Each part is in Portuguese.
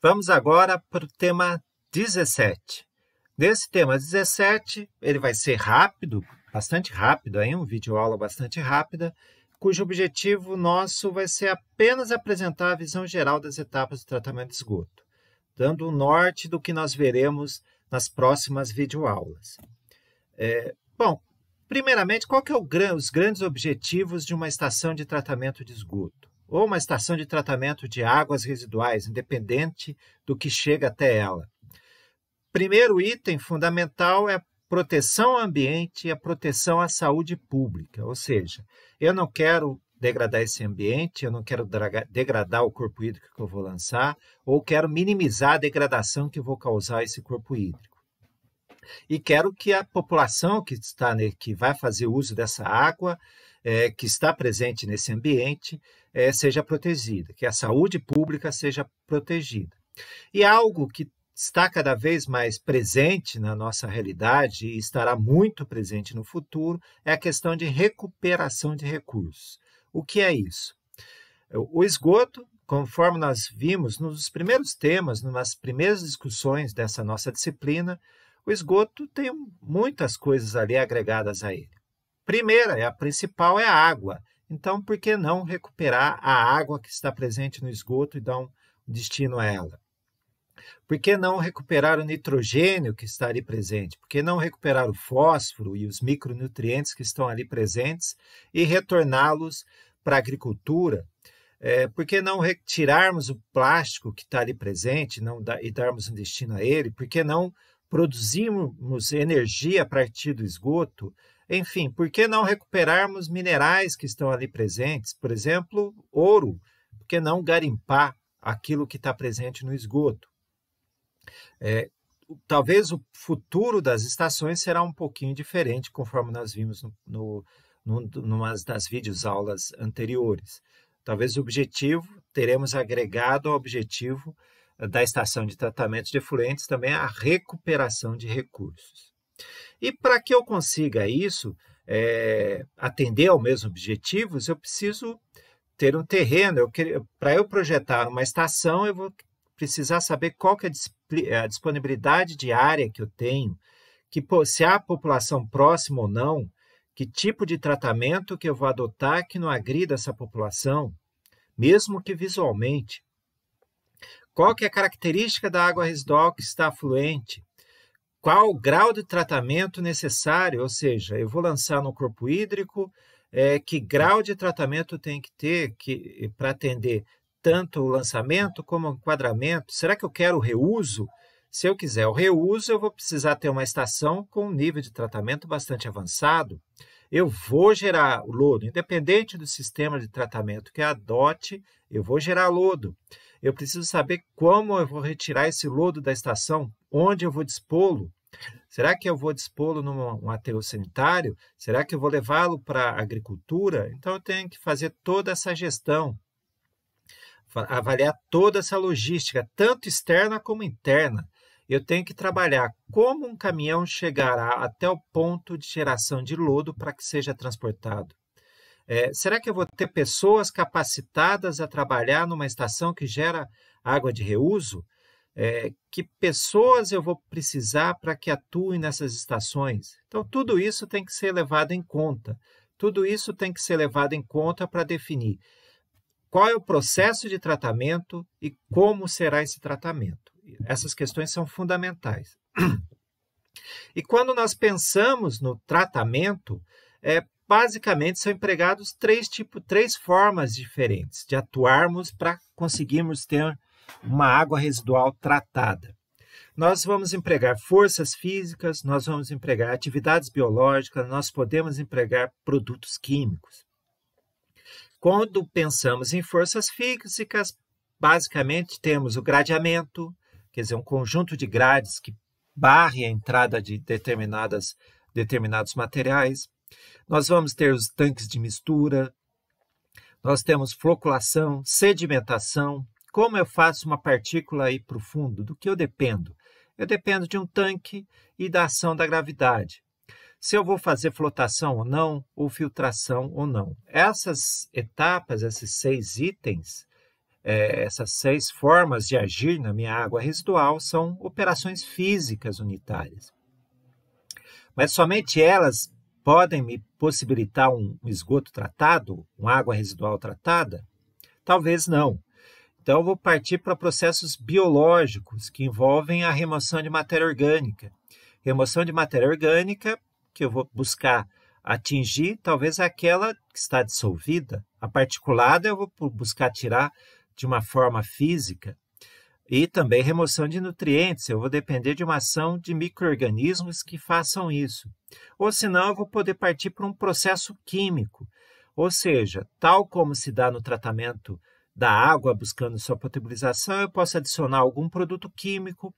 Vamos agora para o tema 17. Nesse tema 17, ele vai ser rápido, bastante rápido, aí, um vídeo aula bastante rápida, cujo objetivo nosso vai ser apenas apresentar a visão geral das etapas do tratamento de esgoto, dando o norte do que nós veremos nas próximas videoaulas. É, bom, primeiramente, qual que é os grandes objetivos de uma estação de tratamento de esgoto? ou uma estação de tratamento de águas residuais, independente do que chega até ela. Primeiro item fundamental é a proteção ao ambiente e a proteção à saúde pública, ou seja, eu não quero degradar esse ambiente, eu não quero degradar o corpo hídrico que eu vou lançar, ou quero minimizar a degradação que eu vou causar esse corpo hídrico. E quero que a população que está que vai fazer uso dessa água é, que está presente nesse ambiente é, seja protegida, que a saúde pública seja protegida. E algo que está cada vez mais presente na nossa realidade e estará muito presente no futuro é a questão de recuperação de recursos. O que é isso? O esgoto, conforme nós vimos nos primeiros temas, nas primeiras discussões dessa nossa disciplina, o esgoto tem muitas coisas ali agregadas a ele. Primeira, é a principal, é a água. Então, por que não recuperar a água que está presente no esgoto e dar um destino a ela? Por que não recuperar o nitrogênio que está ali presente? Por que não recuperar o fósforo e os micronutrientes que estão ali presentes e retorná-los para a agricultura? É, por que não retirarmos o plástico que está ali presente não e darmos um destino a ele? Por que não produzirmos energia a partir do esgoto? Enfim, por que não recuperarmos minerais que estão ali presentes? Por exemplo, ouro. Por que não garimpar aquilo que está presente no esgoto? É, talvez o futuro das estações será um pouquinho diferente, conforme nós vimos no, no, no, numa das videoaulas anteriores. Talvez o objetivo, teremos agregado ao objetivo eh, da estação de tratamento de efluentes também a recuperação de recursos. E para que eu consiga isso, é, atender aos meus objetivos, eu preciso ter um terreno. Para eu projetar uma estação, eu vou precisar saber qual que é a disponibilidade de área que eu tenho, que se há população próxima ou não, que tipo de tratamento que eu vou adotar que não agrida essa população, mesmo que visualmente. Qual que é a característica da água residual que está afluente? qual o grau de tratamento necessário, ou seja, eu vou lançar no corpo hídrico, é, que grau de tratamento tem que ter que, para atender tanto o lançamento como o enquadramento? Será que eu quero reuso? Se eu quiser o reuso, eu vou precisar ter uma estação com um nível de tratamento bastante avançado. Eu vou gerar lodo, independente do sistema de tratamento que adote, eu vou gerar lodo. Eu preciso saber como eu vou retirar esse lodo da estação, onde eu vou dispô-lo? Será que eu vou dispô-lo num um aterro sanitário? Será que eu vou levá-lo para a agricultura? Então eu tenho que fazer toda essa gestão, avaliar toda essa logística, tanto externa como interna. Eu tenho que trabalhar como um caminhão chegará até o ponto de geração de lodo para que seja transportado. É, será que eu vou ter pessoas capacitadas a trabalhar numa estação que gera água de reuso? É, que pessoas eu vou precisar para que atuem nessas estações? Então, tudo isso tem que ser levado em conta. Tudo isso tem que ser levado em conta para definir qual é o processo de tratamento e como será esse tratamento. Essas questões são fundamentais. E quando nós pensamos no tratamento, é, basicamente são empregados três, tipo, três formas diferentes de atuarmos para conseguirmos ter uma água residual tratada. Nós vamos empregar forças físicas, nós vamos empregar atividades biológicas, nós podemos empregar produtos químicos. Quando pensamos em forças físicas, basicamente temos o gradeamento, quer dizer, um conjunto de grades que barre a entrada de determinadas, determinados materiais. Nós vamos ter os tanques de mistura, nós temos floculação, sedimentação, como eu faço uma partícula ir para o fundo? Do que eu dependo? Eu dependo de um tanque e da ação da gravidade. Se eu vou fazer flotação ou não, ou filtração ou não. Essas etapas, esses seis itens, é, essas seis formas de agir na minha água residual são operações físicas unitárias. Mas somente elas podem me possibilitar um esgoto tratado, uma água residual tratada? Talvez não. Então, vou partir para processos biológicos, que envolvem a remoção de matéria orgânica. Remoção de matéria orgânica, que eu vou buscar atingir, talvez aquela que está dissolvida. A particulada eu vou buscar tirar de uma forma física. E também remoção de nutrientes, eu vou depender de uma ação de micro-organismos que façam isso. Ou senão eu vou poder partir para um processo químico. Ou seja, tal como se dá no tratamento da água, buscando sua potabilização, eu posso adicionar algum produto químico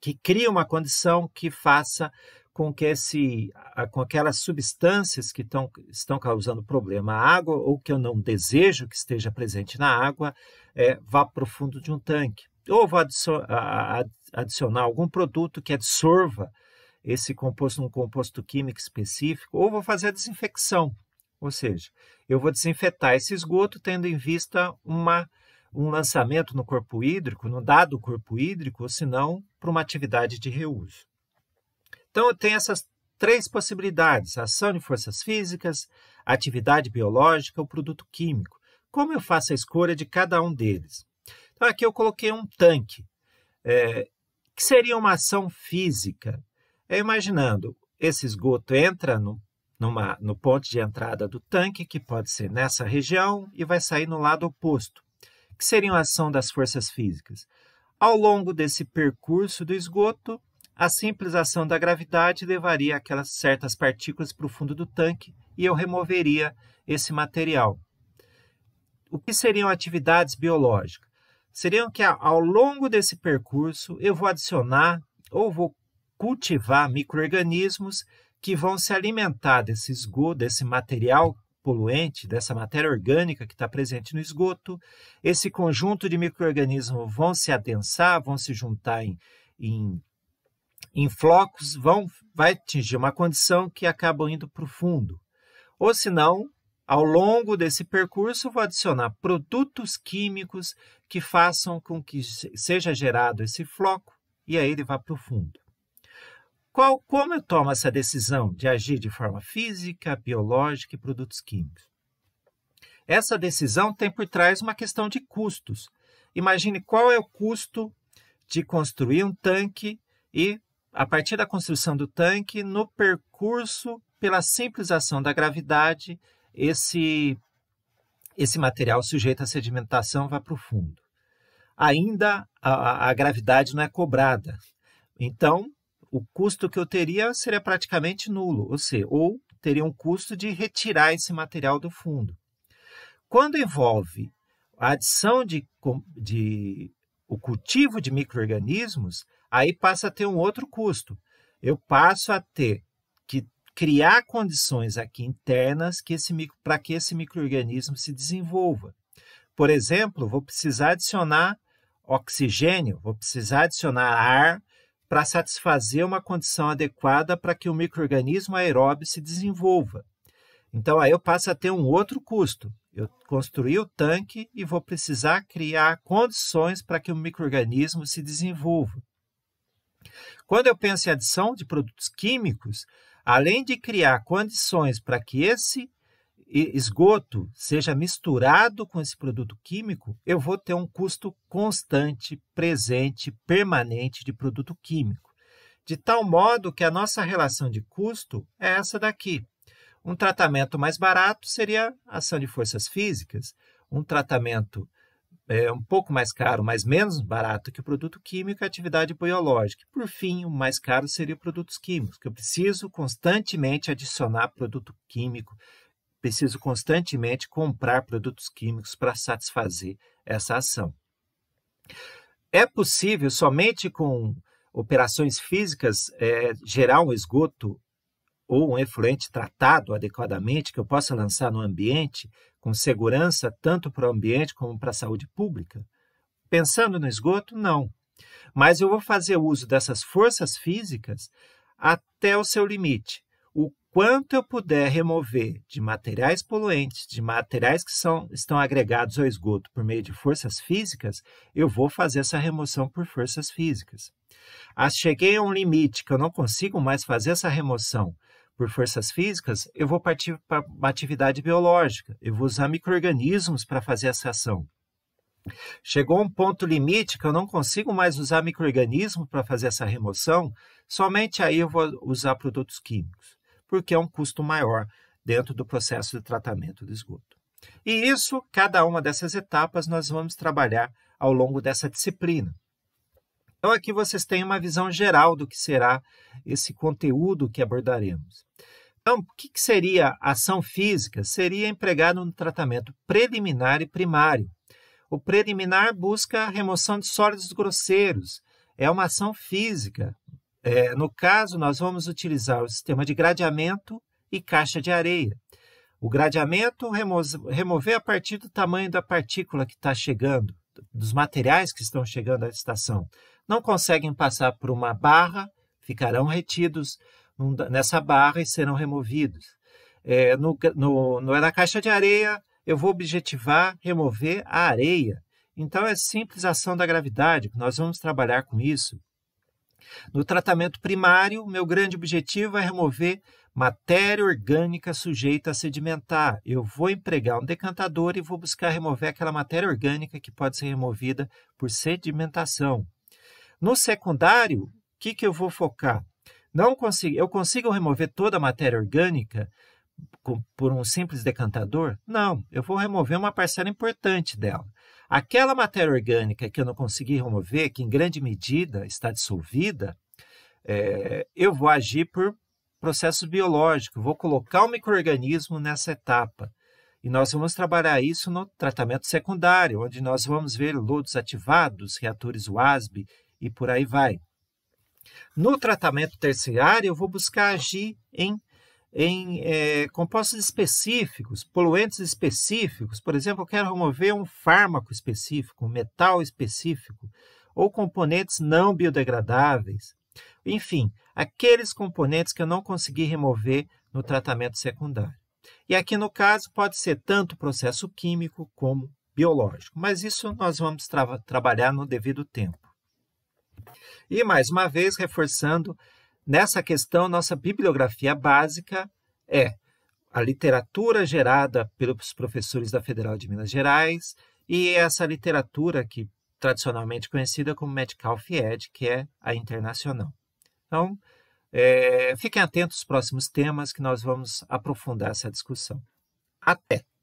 que crie uma condição que faça com que esse, com aquelas substâncias que estão estão causando problema à água ou que eu não desejo que esteja presente na água é, vá para o fundo de um tanque. Ou vou adicionar, algum produto que absorva esse composto um composto químico específico, ou vou fazer a desinfecção. Ou seja, eu vou desinfetar esse esgoto tendo em vista uma, um lançamento no corpo hídrico, no dado corpo hídrico, ou se não, para uma atividade de reuso. Então, eu tenho essas três possibilidades: ação de forças físicas, atividade biológica ou produto químico. Como eu faço a escolha de cada um deles? Então, aqui eu coloquei um tanque, é, que seria uma ação física. É, imaginando, esse esgoto entra no numa, no ponto de entrada do tanque, que pode ser nessa região, e vai sair no lado oposto, que seria a ação das forças físicas. Ao longo desse percurso do esgoto, a simples ação da gravidade levaria aquelas certas partículas para o fundo do tanque e eu removeria esse material. O que seriam atividades biológicas? Seriam que ao longo desse percurso eu vou adicionar ou vou cultivar micro-organismos que vão se alimentar desse esgoto, desse material poluente, dessa matéria orgânica que está presente no esgoto. Esse conjunto de micro-organismos vão se adensar, vão se juntar em, em, em flocos, vão, vai atingir uma condição que acabam indo para o fundo. Ou se não, ao longo desse percurso, vou adicionar produtos químicos que façam com que seja gerado esse floco e aí ele vá para o fundo. Qual, como eu tomo essa decisão de agir de forma física, biológica e produtos químicos? Essa decisão tem por trás uma questão de custos. Imagine qual é o custo de construir um tanque e, a partir da construção do tanque, no percurso pela simples ação da gravidade, esse, esse material sujeito à sedimentação vai para o fundo. Ainda a, a gravidade não é cobrada. Então, o custo que eu teria seria praticamente nulo, ou seja, ou teria um custo de retirar esse material do fundo. Quando envolve a adição de, de o cultivo de microrganismos, aí passa a ter um outro custo. Eu passo a ter que criar condições aqui internas para que esse microrganismo se desenvolva. Por exemplo, vou precisar adicionar oxigênio, vou precisar adicionar ar, para satisfazer uma condição adequada para que o microorganismo aeróbio se desenvolva. Então aí eu passo a ter um outro custo. Eu construí o tanque e vou precisar criar condições para que o microorganismo se desenvolva. Quando eu penso em adição de produtos químicos, além de criar condições para que esse esgoto seja misturado com esse produto químico, eu vou ter um custo constante, presente, permanente de produto químico. De tal modo que a nossa relação de custo é essa daqui. Um tratamento mais barato seria ação de forças físicas, um tratamento é, um pouco mais caro, mas menos barato que o produto químico, é a atividade biológica. Por fim, o mais caro seria produtos químicos, que eu preciso constantemente adicionar produto químico preciso constantemente comprar produtos químicos para satisfazer essa ação. É possível somente com operações físicas é, gerar um esgoto ou um efluente tratado adequadamente que eu possa lançar no ambiente com segurança tanto para o ambiente como para a saúde pública? Pensando no esgoto, não. Mas eu vou fazer uso dessas forças físicas até o seu limite quanto eu puder remover de materiais poluentes, de materiais que são, estão agregados ao esgoto por meio de forças físicas, eu vou fazer essa remoção por forças físicas. Ah, cheguei a um limite que eu não consigo mais fazer essa remoção por forças físicas, eu vou partir para uma atividade biológica, eu vou usar micro-organismos para fazer essa ação. Chegou um ponto limite que eu não consigo mais usar microorganismo para fazer essa remoção, somente aí eu vou usar produtos químicos porque é um custo maior dentro do processo de tratamento do esgoto. E isso, cada uma dessas etapas, nós vamos trabalhar ao longo dessa disciplina. Então, aqui vocês têm uma visão geral do que será esse conteúdo que abordaremos. Então, o que, que seria ação física? Seria empregado no tratamento preliminar e primário. O preliminar busca a remoção de sólidos grosseiros, é uma ação física, é, no caso, nós vamos utilizar o sistema de gradeamento e caixa de areia. O gradeamento remo remover a partir do tamanho da partícula que está chegando, dos materiais que estão chegando à estação. Não conseguem passar por uma barra, ficarão retidos nessa barra e serão removidos. É, no, no, no, na caixa de areia, eu vou objetivar remover a areia. Então, é simples ação da gravidade, nós vamos trabalhar com isso. No tratamento primário, meu grande objetivo é remover matéria orgânica sujeita a sedimentar. Eu vou empregar um decantador e vou buscar remover aquela matéria orgânica que pode ser removida por sedimentação. No secundário, o que, que eu vou focar? Não consigo, eu consigo remover toda a matéria orgânica por um simples decantador? Não, eu vou remover uma parcela importante dela. Aquela matéria orgânica que eu não consegui remover, que em grande medida está dissolvida, é, eu vou agir por processo biológico, vou colocar o microorganismo nessa etapa. E nós vamos trabalhar isso no tratamento secundário, onde nós vamos ver lodos ativados, reatores WASB e por aí vai. No tratamento terciário, eu vou buscar agir em em é, compostos específicos, poluentes específicos. Por exemplo, eu quero remover um fármaco específico, um metal específico, ou componentes não biodegradáveis. Enfim, aqueles componentes que eu não consegui remover no tratamento secundário. E aqui no caso pode ser tanto processo químico como biológico, mas isso nós vamos tra trabalhar no devido tempo. E mais uma vez reforçando Nessa questão, nossa bibliografia básica é a literatura gerada pelos professores da Federal de Minas Gerais e essa literatura que tradicionalmente conhecida como Medical Ed, que é a internacional. Então, é, fiquem atentos aos próximos temas que nós vamos aprofundar essa discussão. Até!